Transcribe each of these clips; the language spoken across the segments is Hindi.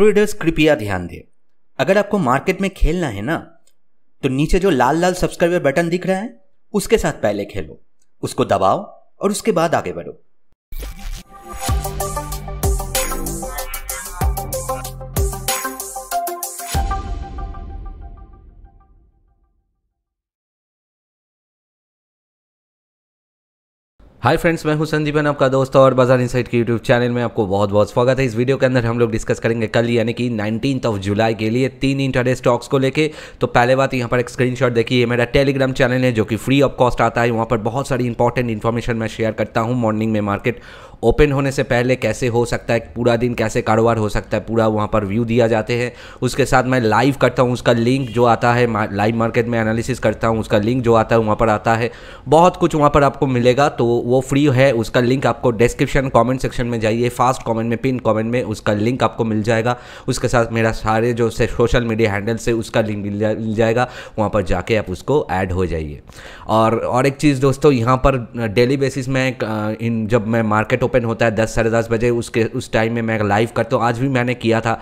ट्रेडर्स कृपया ध्यान दें अगर आपको मार्केट में खेलना है ना तो नीचे जो लाल लाल सब्सक्राइबर बटन दिख रहा है उसके साथ पहले खेलो उसको दबाओ और उसके बाद आगे बढ़ो हाय फ्रेंड्स मैं हूं संदीपन आपका दोस्त और बाजार इनसाइट के यूट्यूब चैनल में आपको बहुत बहुत स्वागत है इस वीडियो के अंदर हम लोग डिस्कस करेंगे कल यानी कि नाइनटीन ऑफ जुलाई के लिए तीन इंटरडे स्टॉक्स को लेके तो पहले बात यहाँ पर एक स्क्रीनशॉट देखिए मेरा टेलीग्राम चैनल है जो कि फ्री ऑफ कॉस्ट आता है वहाँ पर बहुत सारी इंपॉर्टेंट इन्फॉर्मेशन मैं शेयर करता हूँ मॉर्निंग में मार्केट ओपन होने से पहले कैसे हो सकता है पूरा दिन कैसे कारोबार हो सकता है पूरा वहाँ पर व्यू दिया जाते हैं उसके साथ मैं लाइव करता हूँ उसका लिंक जो आता है लाइव मार्केट में एनालिसिस करता हूँ उसका लिंक जो आता है वहाँ पर आता है बहुत कुछ वहाँ पर आपको मिलेगा तो वो फ्री है उसका लिंक आपको डिस्क्रिप्शन कॉमेंट सेक्शन में जाइए फास्ट कॉमेंट में पिन कॉमेंट में उसका लिंक आपको मिल जाएगा उसके साथ मेरा सारे जो से सोशल मीडिया हैंडल से उसका लिंक मिल, जा, मिल जाएगा वहाँ पर जाके आप उसको ऐड हो जाइए और और एक चीज़ दोस्तों यहाँ पर डेली बेसिस में इन जब मैं मार्केट ओपन होता है दस साढ़े दस बजे उसके उस टाइम में मैं लाइव करता हूँ आज भी मैंने किया था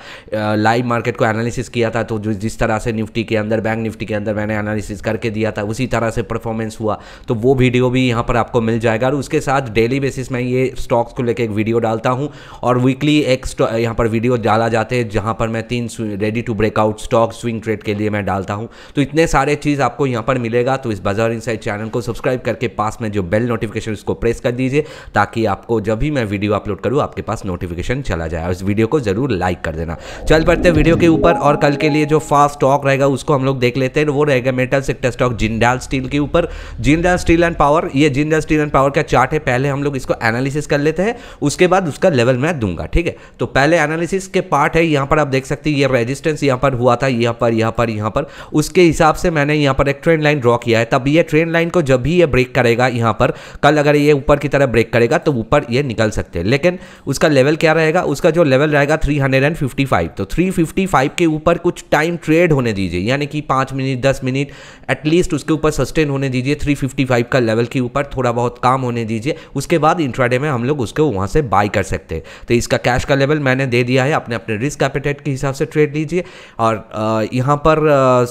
लाइव मार्केट को एनालिसिस किया था तो जो जिस तरह से निफ्टी के अंदर बैंक निफ्टी के अंदर मैंने एनालिसिस करके दिया था उसी तरह से परफॉर्मेंस हुआ तो वो वीडियो भी यहाँ पर आपको मिल जाएगा और उसके साथ डेली बेसिस में ये स्टॉक्स को लेकर एक वीडियो डालता हूँ और वीकली एक यहाँ पर वीडियो डाला जाते हैं जहाँ पर मैं तीन ready to breakout stock swing trade के लिए मैं डालता हूँ तो इतने सारे चीज़ आपको यहाँ पर मिलेगा तो इस बाजार इन चैनल को सब्सक्राइब करके पास में जो बेल नोटिफिकेशन उसको प्रेस कर दीजिए ताकि आपको जब भी मैं वीडियो अपलोड करूँ आपके पास नोटिफिकेशन चला जाए और इस वीडियो को ज़रूर लाइक कर देना चल पड़ते हैं वीडियो के ऊपर और कल के लिए जो फास्ट स्टॉक रहेगा उसको हम लोग देख लेते हैं वो रहेगा metal sector stock Jindal steel के ऊपर जिंडाल स्टील एंड पावर ये जिंडाल स्टील एंड पावर का चार्ट है पहले हम लोग इसको एनालिसिस कर लेते हैं उसके बाद उसका लेवल मैं दूंगा ठीक है तो पहले एनालिसिस के पार्ट है यहाँ पर आप देख सकते हैं ये रेजिस्टेंस यहाँ पर हुआ था यहाँ पर यहाँ पर यहाँ पर उसके हिसाब से मैंने यहाँ पर एक ट्रेंड लाइन ड्रॉ किया है तब ये ट्रेंड लाइन को जब भी ये ब्रेक करेगा यहाँ पर कल अगर ये ऊपर की तरह ब्रेक करेगा तो ऊपर ये निकल सकते हैं लेकिन उसका लेवल क्या रहेगा उसका जो लेवल रहेगा 355 तो 355 के ऊपर कुछ टाइम ट्रेड होने दीजिए यानी कि पाँच मिनट दस मिनट एटलीस्ट उसके ऊपर सस्टेन होने दीजिए 355 का लेवल के ऊपर थोड़ा बहुत काम होने दीजिए उसके बाद इंट्राडे में हम लोग उसको वहाँ से बाई कर सकते हैं तो इसका कैश का लेवल मैंने दे दिया है अपने अपने रिस्क कैपिटेट के हिसाब से ट्रेड लीजिए और यहाँ पर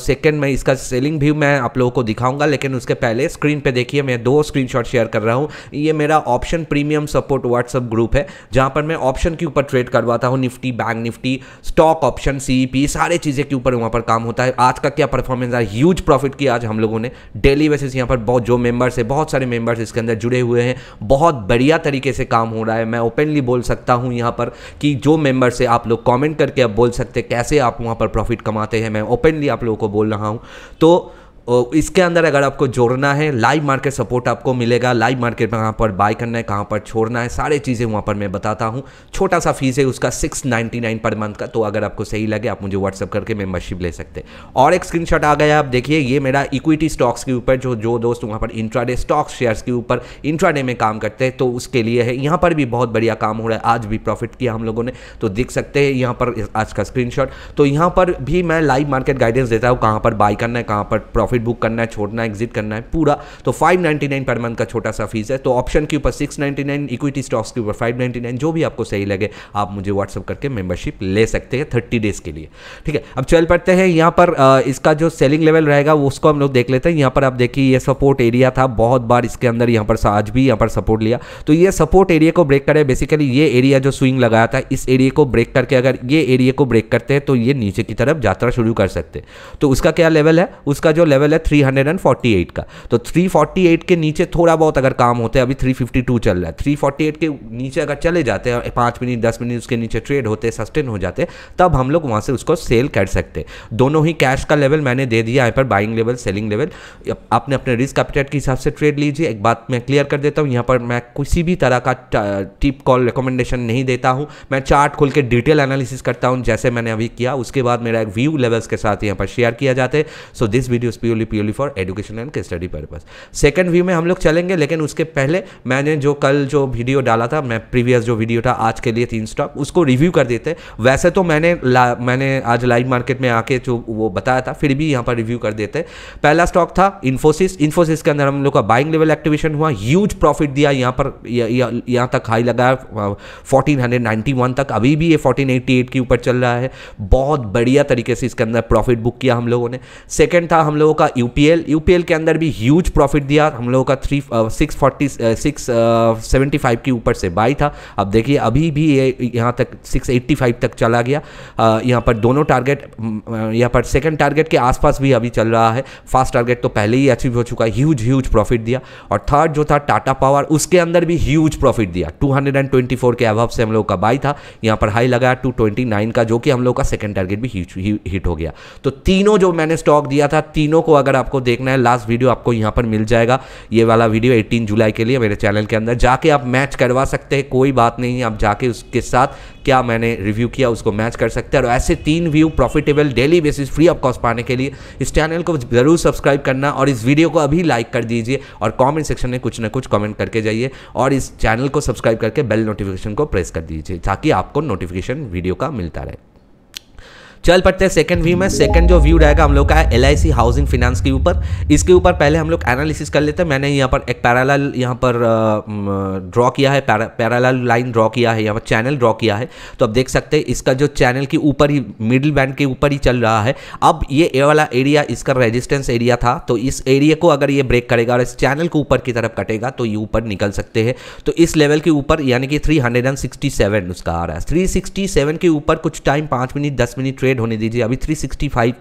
सेकेंड में इसका सेलिंग भी मैं आप लोगों को दिखाऊंगा लेकिन उसके पहले स्क्रीन पर देखिए मैं दो स्क्रीन शेयर कर रहा हूँ ये मेरा option premium support WhatsApp group है जहां पर मैं ऑप्शन के ऊपर ट्रेड करवाता हूँ Nifty bank Nifty stock option सीईपी सारे चीज़ें के ऊपर वहां पर काम होता है आज का क्या परफॉर्मेंस है ह्यूज प्रॉफिट की आज हम लोगों ने डेली बेसिस यहाँ पर बहुत जो मेंबर्स है बहुत सारे मेंबर्स इसके अंदर जुड़े हुए हैं बहुत बढ़िया तरीके से काम हो रहा है मैं ओपनली बोल सकता हूँ यहाँ पर कि जो मेम्बर्स है आप लोग कॉमेंट करके आप बोल सकते कैसे आप वहाँ पर प्रॉफिट कमाते हैं मैं ओपनली आप लोगों को बोल रहा हूँ तो इसके अंदर अगर आपको जोड़ना है लाइव मार्केट सपोर्ट आपको मिलेगा लाइव मार्केट में कहाँ पर बाय करना है कहाँ पर छोड़ना है सारे चीज़ें वहाँ पर मैं बताता हूँ छोटा सा फीस है उसका six ninety nine per month का तो अगर आपको सही लगे आप मुझे व्हाट्सअप करके मेम्बरशिप ले सकते हैं और एक स्क्रीनशॉट आ गया आप देखिए ये मेरा इक्विटी स्टॉक्स के ऊपर जो जो दोस्त वहाँ पर इंट्रा स्टॉक्स शेयर्स के ऊपर इंट्रा में काम करते हैं तो उसके लिए है यहाँ पर भी बहुत बढ़िया काम हो रहा है आज भी प्रॉफिट किया हम लोगों ने तो देख सकते हैं यहाँ पर आज का स्क्रीनशॉट तो यहाँ पर भी मैं लाइव मार्केट गाइडेंस देता हूँ कहाँ पर बाय करना है कहाँ पर प्रॉफिट प्रॉफिट बुक करना है छोड़ना है एग्जिट करना है पूरा तो फाइव पर मंथ का छोटा सा फीस है तो ऑप्शन के ऊपर सिक्स इक्विटी स्टॉक्स के ऊपर फाइव जो भी आपको सही लगे आप मुझे व्हाट्सअप करके मेंबरशिप ले सकते हैं थर्टी डेज के लिए ठीक है अब चल पड़ते हैं यहाँ पर इसका जो सेलिंग लेवल रहेगा उसको हम लोग देख लेते हैं यहाँ पर आप देखिए ये सपोर्ट एरिया था बहुत बार इसके अंदर यहाँ पर आज भी यहाँ पर सपोर्ट लिया तो ये सपोर्ट एरिया को ब्रेक करे बेसिकली ये एरिया जो स्विंग लगाया था इस एरिया को ब्रेक करके अगर ये एरिया को ब्रेक करते हैं तो ये नीचे की तरफ यात्रा शुरू कर सकते तो उसका क्या लेवल है उसका जो लेवल लेवल है 348 का तो 348 के नीचे थोड़ा बहुत अगर काम होते हैं अभी 352 चल रहा है 348 के नीचे अगर चले जाते हैं पाँच मिनट दस मिनट उसके नीचे ट्रेड होते सस्टेन हो जाते तब हम लोग वहाँ से उसको सेल कर सकते दोनों ही कैश का लेवल मैंने दे दिया यहाँ पर बाइंग लेवल सेलिंग लेवल आपने अपने रिस्क अपडेट के हिसाब से ट्रेड लीजिए एक बात मैं क्लियर कर देता हूँ यहाँ पर मैं किसी भी तरह का टिप कॉल रिकमेंडेशन नहीं देता हूँ मैं चार्ट खोल के डिटेल एनालिसिस करता हूँ जैसे मैंने अभी किया उसके बाद मेरा एक व्यू लेवल्स के साथ यहाँ पर शेयर किया जाता है so this video purely purely for education and study purpose second view में हम लोग चलेंगे लेकिन उसके पहले मैंने जो कल जो वीडियो डाला था मैं प्रीवियस जो वीडियो था आज के लिए तीन स्टॉक उसको रिव्यू कर देते वैसे तो मैंने मैंने आज लाइव मार्केट में आके जो वो बताया था फिर भी यहाँ पर रिव्यू कर देते पहला स्टॉक था इन्फोसिस इन्फोसिस के अंदर हम लोग का बाइंग लेवल एक्टिवेशन हुआ ह्यूज प्रॉफिट दिया यहाँ पर यहाँ तक हाई लगा फोर्टीन तक अभी भी ये फोर्टीन के ऊपर चल रहा है बहुत बढ़िया तरीके से इसके अंदर प्रॉफिट बुक किया हम लोगों ने सेकेंड था हम लोगों लोगों का यूपीएल यूपीएल के अंदर भी ह्यूज प्रॉफिट दिया हम लोगों का three six forty six seventy five के ऊपर से बाई था अब देखिए अभी भी ये यहाँ तक सिक्स एट्टी फाइव तक चला गया uh, यहाँ पर दोनों टारगेट mm, uh, यहाँ पर सेकंड टारगेट के आसपास भी अभी चल रहा है फास्ट टारगेट तो पहले ही अचीव हो चुका है ह्यूज ह्यूज प्रॉफिट दिया और थर्ड जो था टाटा पावर उसके अंदर भी ह्यूज प्रॉफिट दिया 224 के अभाव से हम लोगों का बाई था यहाँ पर हाई लगाया 229 का जो कि हम लोग का सेकेंड टारगेट भी हिट हो गया तो तीनों जो मैंने स्टॉक दिया था तीनों को अगर आपको देखना है लास्ट वीडियो आपको यहाँ पर मिल जाएगा ये वाला वीडियो एटीन जुलाई के लिए मेरे चैनल के अंदर जाके आप मैच करवा सकते हैं कोई बात नहीं आप जाके उसके साथ क्या मैंने रिव्यू किया उसको मैच कर सकते हैं और ऐसे तीन view profitable daily basis free of cost पाने के लिए इस चैनल को ज़रूर सब्सक्राइब करना और इस वीडियो को अभी लाइक कर दीजिए और कमेंट सेक्शन में कुछ ना कुछ कमेंट करके जाइए और इस चैनल को सब्सक्राइब करके बेल नोटिफिकेशन को प्रेस कर दीजिए ताकि आपको नोटिफिकेशन वीडियो का मिलता रहे चल पड़ते हैं सेकंड व्यू में सेकंड जो व्यू रहेगा हम लोग का है एल हाउसिंग फिनेंस के ऊपर इसके ऊपर पहले हम लोग एनालिसिस कर लेते हैं मैंने यहाँ पर एक पैराल यहाँ पर ड्रॉ किया है पैराल लाइन ड्रॉ किया है यहाँ पर चैनल ड्रॉ किया है तो आप देख सकते हैं इसका जो चैनल के ऊपर ही मिडिल बैंड के ऊपर ही चल रहा है अब ये ए वाला एरिया इसका रेजिस्टेंस एरिया था तो इस एरिया को अगर ये ब्रेक करेगा और इस चैनल को ऊपर की तरफ कटेगा तो ये ऊपर निकल सकते हैं तो इस लेवल के ऊपर यानी कि 367 उसका आ रहा है 367 के ऊपर कुछ टाइम पाँच मिनट दस मिनट ट्रेड होने दीजिए अभी 365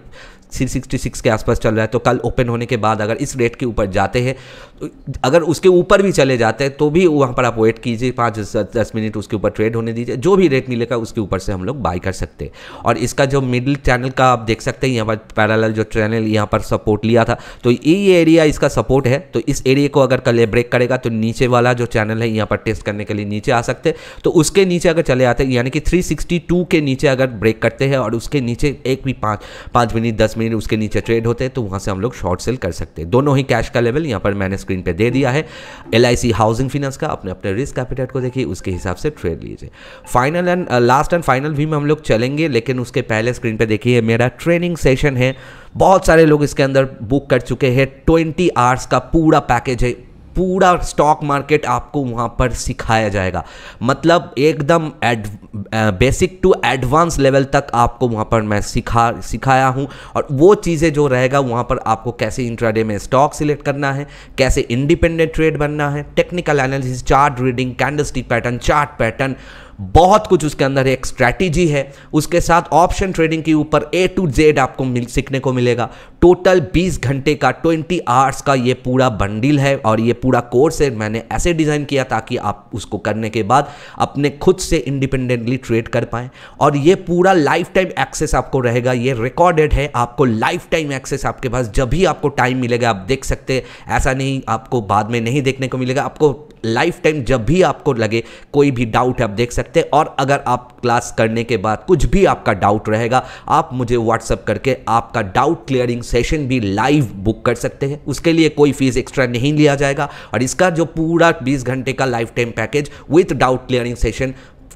366 के आसपास चल रहा है तो कल ओपन होने के बाद अगर इस रेट के ऊपर जाते हैं तो अगर उसके ऊपर भी चले जाते हैं तो भी वहाँ पर आप वेट कीजिए पाँच दस मिनट उसके ऊपर ट्रेड होने दीजिए जो भी रेट मिलेगा उसके ऊपर से हम लोग बाई कर सकते हैं और इसका जो मिडिल चैनल का आप देख सकते हैं यहाँ पर पैरल जो चैनल यहाँ पर सपोर्ट लिया था तो ये एरिया इसका सपोर्ट है तो इस एरिए को अगर कल ब्रेक करेगा तो नीचे वाला जो चैनल है यहाँ पर टेस्ट करने के लिए नीचे आ सकते हैं तो उसके नीचे अगर चले आते हैं यानी कि थ्री के नीचे अगर ब्रेक करते हैं और उसके नीचे एक भी पाँच पाँच मिनट दस मिनट उसके नीचे ट्रेड होते हैं तो वहाँ से हम लोग शॉर्ट सेल कर सकते हैं दोनों ही कैश का लेवल यहाँ पर मैंने स्क्रीन पर दे दिया है एल हाउसिंग फिनेंस का अपने अपने रिस्क कैपिटेट को देखिए उसके हिसाब से ट्रेड लीजिए final and last and final भी में हम लोग चलेंगे लेकिन उसके पहले स्क्रीन पर देखिए मेरा ट्रेनिंग सेशन है बहुत सारे लोग इसके अंदर बुक कर चुके हैं ट्वेंटी आवर्स का पूरा पैकेज है पूरा स्टॉक मार्केट आपको वहाँ पर सिखाया जाएगा मतलब एकदम एड बेसिक टू एडवांस लेवल तक आपको वहाँ पर मैं सिखा सिखाया हूँ और वो चीज़ें जो रहेगा वहाँ पर आपको कैसे इंट्राडे में स्टॉक सिलेक्ट करना है कैसे इंडिपेंडेंट ट्रेड बनना है technical analysis chart reading candlestick pattern chart pattern बहुत कुछ उसके अंदर एक स्ट्रैटेजी है उसके साथ ऑप्शन ट्रेडिंग के ऊपर ए टू जेड आपको मिल सीखने को मिलेगा टोटल 20 घंटे का 20 आवर्स का ये पूरा बंडिल है और ये पूरा कोर्स है मैंने ऐसे डिज़ाइन किया ताकि आप उसको करने के बाद अपने खुद से इंडिपेंडेंटली ट्रेड कर पाएँ और ये पूरा लाइफ टाइम एक्सेस आपको रहेगा ये रिकॉर्डेड है आपको लाइफ टाइम एक्सेस आपके पास जब भी आपको टाइम मिलेगा आप देख सकते ऐसा नहीं आपको बाद में नहीं देखने को मिलेगा आपको लाइफ टाइम जब भी आपको लगे कोई भी डाउट आप देख सकते हैं और अगर आप क्लास करने के बाद कुछ भी आपका डाउट रहेगा आप मुझे व्हाट्सअप करके आपका डाउट क्लियरिंग सेशन भी लाइव बुक कर सकते हैं उसके लिए कोई फीस एक्स्ट्रा नहीं लिया जाएगा और इसका जो पूरा बीस घंटे का life time package with doubt clearing session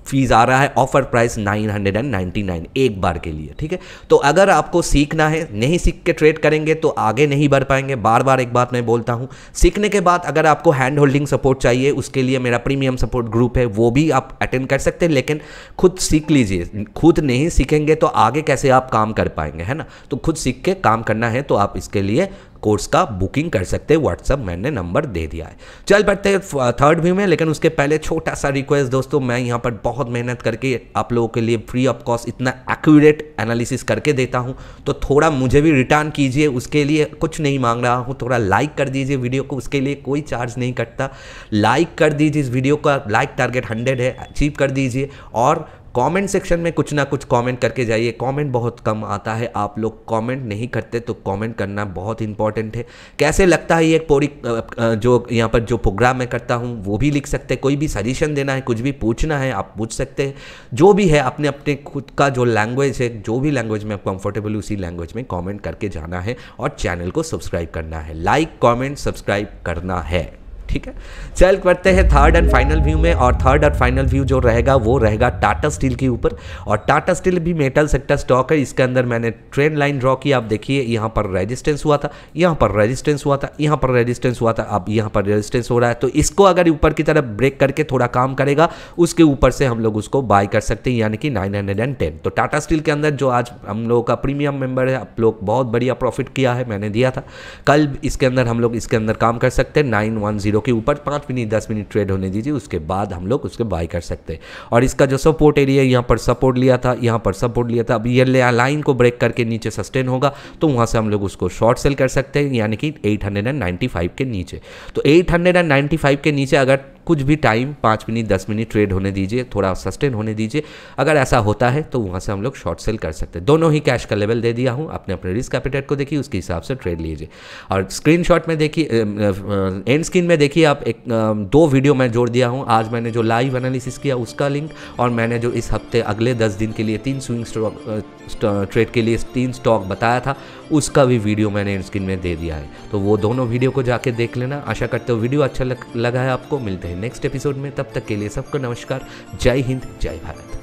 fees आ रहा है ऑफर प्राइस 999 एक बार के लिए ठीक है तो अगर आपको सीखना है नहीं सीख के ट्रेड करेंगे तो आगे नहीं बढ़ पाएंगे बार बार एक बात मैं बोलता हूँ सीखने के बाद अगर आपको हैंड होल्डिंग सपोर्ट चाहिए उसके लिए मेरा प्रीमियम सपोर्ट ग्रुप है वो भी आप अटेंड कर सकते हैं लेकिन खुद सीख लीजिए खुद नहीं सीखेंगे तो आगे कैसे आप काम कर पाएंगे है ना तो खुद सीख के काम करना है तो आप इसके लिए कोर्स का बुकिंग कर सकते हैं व्हाट्सअप मैंने नंबर दे दिया है चल हैं थर्ड व्यू में लेकिन उसके पहले छोटा सा रिक्वेस्ट दोस्तों मैं यहाँ पर बहुत मेहनत करके आप लोगों के लिए फ्री ऑफ कॉस्ट इतना एक्यूरेट एनालिसिस करके देता हूँ तो थोड़ा मुझे भी रिटर्न कीजिए उसके लिए कुछ नहीं मांग रहा हूँ थोड़ा लाइक कर दीजिए वीडियो को उसके लिए कोई चार्ज नहीं कटता लाइक कर दीजिए इस वीडियो का लाइक टारगेट हंड्रेड है अचीव कर दीजिए और कमेंट सेक्शन में कुछ ना कुछ कमेंट करके जाइए कमेंट बहुत कम आता है आप लोग कमेंट नहीं करते तो कमेंट करना बहुत इंपॉर्टेंट है कैसे लगता है ये पूरी जो यहाँ पर जो प्रोग्राम मैं करता हूँ वो भी लिख सकते हैं कोई भी सजेशन देना है कुछ भी पूछना है आप पूछ सकते हैं जो भी है अपने अपने खुद का जो लैंग्वेज है जो भी लैंग्वेज में आप कंफर्टेबल उसी लैंग्वेज में कॉमेंट करके जाना है और चैनल को सब्सक्राइब करना है लाइक कॉमेंट सब्सक्राइब करना है ठीक है चल करते हैं थर्ड एंड फाइनल व्यू में और थर्ड और फाइनल व्यू जो रहेगा वो रहेगा टाटा स्टील के ऊपर और टाटा स्टील भी मेटल सेक्टर स्टॉक है इसके अंदर मैंने ट्रेंड लाइन ड्रॉ की आप देखिए यहाँ पर रेजिस्टेंस हुआ था यहाँ पर रेजिस्टेंस हुआ था यहाँ पर रेजिस्टेंस हुआ था अब यहाँ पर रेजिस्टेंस हो रहा है तो इसको अगर ऊपर की तरफ ब्रेक करके थोड़ा काम करेगा उसके ऊपर से हम लोग उसको बाय कर सकते हैं यानी कि टेन तो टाटा स्टील के अंदर जो आज हम लोगों का प्रीमियम मेंबर है आप लोग बहुत बढ़िया प्रॉफिट किया है मैंने दिया था कल इसके अंदर हम लोग इसके अंदर काम कर सकते हैं नाइन के ऊपर पाँच मिनट दस मिनट ट्रेड होने दीजिए उसके बाद हम लोग उसके बाय कर सकते हैं और इसका जो सपोर्ट एरिया यहाँ पर सपोर्ट लिया था यहाँ पर सपोर्ट लिया था अब ये लाइन को ब्रेक करके नीचे सस्टेन होगा तो वहाँ से हम लोग उसको शॉर्ट सेल कर सकते हैं यानी कि एट के नीचे तो एट के नीचे अगर कुछ भी टाइम पाँच मिनट दस मिनट ट्रेड होने दीजिए थोड़ा सस्टेन होने दीजिए अगर ऐसा होता है तो वहाँ से हम लोग शॉर्ट सेल कर सकते हैं दोनों ही कैश का लेवल दे दिया हूँ अपने अपने रिस्क कैपिटेट को देखिए उसके हिसाब से ट्रेड लीजिए और स्क्रीन में देखिए एंड स्क्रीन में देखिए आप एक दो वीडियो मैं जोड़ दिया हूँ आज मैंने जो लाइव एनालिसिस किया उसका लिंक और मैंने जो इस हफ्ते अगले दस दिन के लिए तीन स्विंग स्टॉक ट्रेड के लिए तीन स्टॉक बताया था उसका भी वीडियो मैंने एंड स्क्रीन में दे दिया है तो वो दोनों वीडियो को जाके देख लेना आशा करते हो वीडियो अच्छा लग, लगा है आपको मिलते हैं हैं नेक्स्ट एपिसोड में तब तक के लिए सबको नमस्कार जय हिंद जय भारत